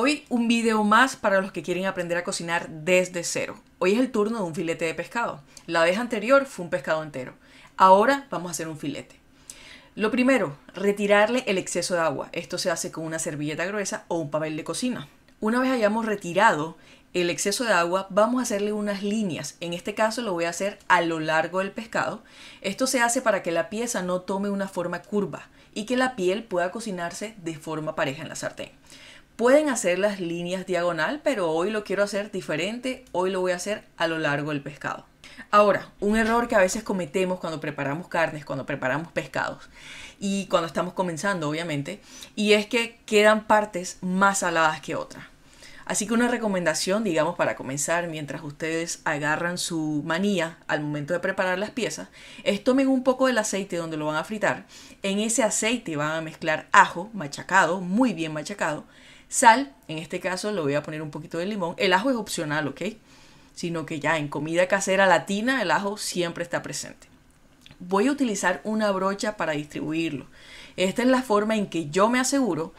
Hoy un video más para los que quieren aprender a cocinar desde cero. Hoy es el turno de un filete de pescado. La vez anterior fue un pescado entero. Ahora vamos a hacer un filete. Lo primero, retirarle el exceso de agua. Esto se hace con una servilleta gruesa o un papel de cocina. Una vez hayamos retirado el exceso de agua, vamos a hacerle unas líneas. En este caso lo voy a hacer a lo largo del pescado. Esto se hace para que la pieza no tome una forma curva y que la piel pueda cocinarse de forma pareja en la sartén. Pueden hacer las líneas diagonal, pero hoy lo quiero hacer diferente, hoy lo voy a hacer a lo largo del pescado. Ahora, un error que a veces cometemos cuando preparamos carnes, cuando preparamos pescados y cuando estamos comenzando, obviamente, y es que quedan partes más saladas que otras. Así que una recomendación, digamos, para comenzar, mientras ustedes agarran su manía al momento de preparar las piezas, es tomen un poco del aceite donde lo van a fritar. En ese aceite van a mezclar ajo machacado, muy bien machacado, sal, en este caso le voy a poner un poquito de limón. El ajo es opcional, ¿ok? Sino que ya en comida casera latina el ajo siempre está presente. Voy a utilizar una brocha para distribuirlo. Esta es la forma en que yo me aseguro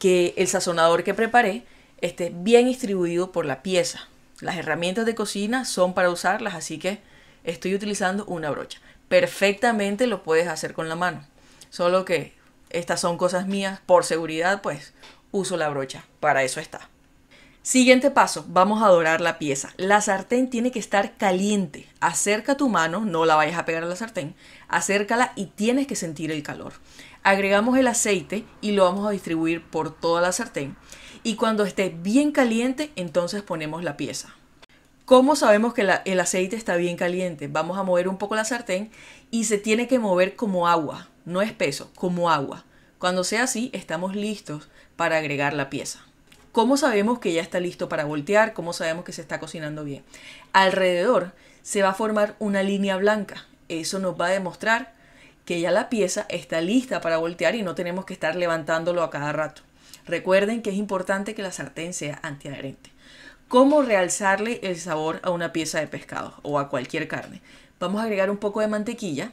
que el sazonador que preparé esté bien distribuido por la pieza. Las herramientas de cocina son para usarlas, así que estoy utilizando una brocha. Perfectamente lo puedes hacer con la mano, solo que estas son cosas mías, por seguridad pues uso la brocha, para eso está. Siguiente paso, vamos a dorar la pieza. La sartén tiene que estar caliente. Acerca tu mano, no la vayas a pegar a la sartén, acércala y tienes que sentir el calor. Agregamos el aceite y lo vamos a distribuir por toda la sartén y cuando esté bien caliente, entonces ponemos la pieza. ¿Cómo sabemos que el aceite está bien caliente? Vamos a mover un poco la sartén y se tiene que mover como agua, no espeso, como agua. Cuando sea así, estamos listos para agregar la pieza. ¿Cómo sabemos que ya está listo para voltear? ¿Cómo sabemos que se está cocinando bien? Alrededor se va a formar una línea blanca. Eso nos va a demostrar que ya la pieza está lista para voltear y no tenemos que estar levantándolo a cada rato. Recuerden que es importante que la sartén sea antiadherente. ¿Cómo realzarle el sabor a una pieza de pescado o a cualquier carne? Vamos a agregar un poco de mantequilla.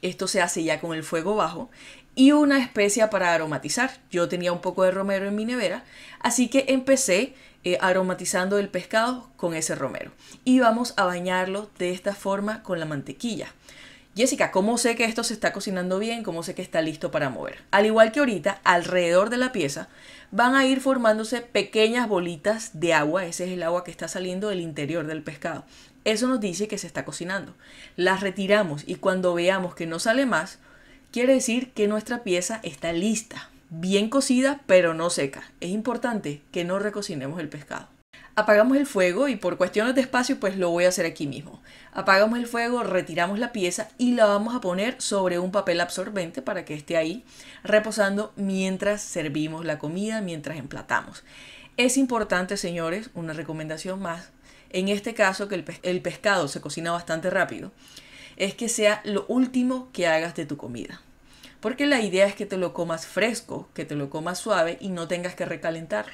Esto se hace ya con el fuego bajo. Y una especia para aromatizar. Yo tenía un poco de romero en mi nevera, así que empecé eh, aromatizando el pescado con ese romero. Y vamos a bañarlo de esta forma con la mantequilla. Jessica, ¿cómo sé que esto se está cocinando bien? ¿Cómo sé que está listo para mover? Al igual que ahorita, alrededor de la pieza van a ir formándose pequeñas bolitas de agua. Ese es el agua que está saliendo del interior del pescado. Eso nos dice que se está cocinando. Las retiramos y cuando veamos que no sale más, quiere decir que nuestra pieza está lista, bien cocida pero no seca. Es importante que no recocinemos el pescado apagamos el fuego y por cuestiones de espacio pues lo voy a hacer aquí mismo. Apagamos el fuego, retiramos la pieza y la vamos a poner sobre un papel absorbente para que esté ahí reposando mientras servimos la comida, mientras emplatamos. Es importante, señores, una recomendación más, en este caso que el, pescado se cocina bastante rápido, es que sea lo último que hagas de tu comida porque la idea es que te lo comas fresco, que te lo comas suave y no tengas que recalentarlo.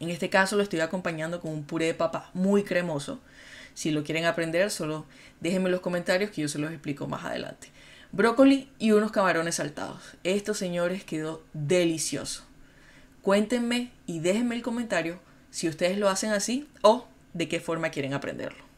En este caso lo estoy acompañando con un puré de papa muy cremoso. Si lo quieren aprender, solo déjenme en los comentarios que yo se los explico más adelante. Brócoli y unos camarones saltados. Esto, señores, quedó delicioso. Cuéntenme y déjenme el comentario si ustedes lo hacen así o de qué forma quieren aprenderlo.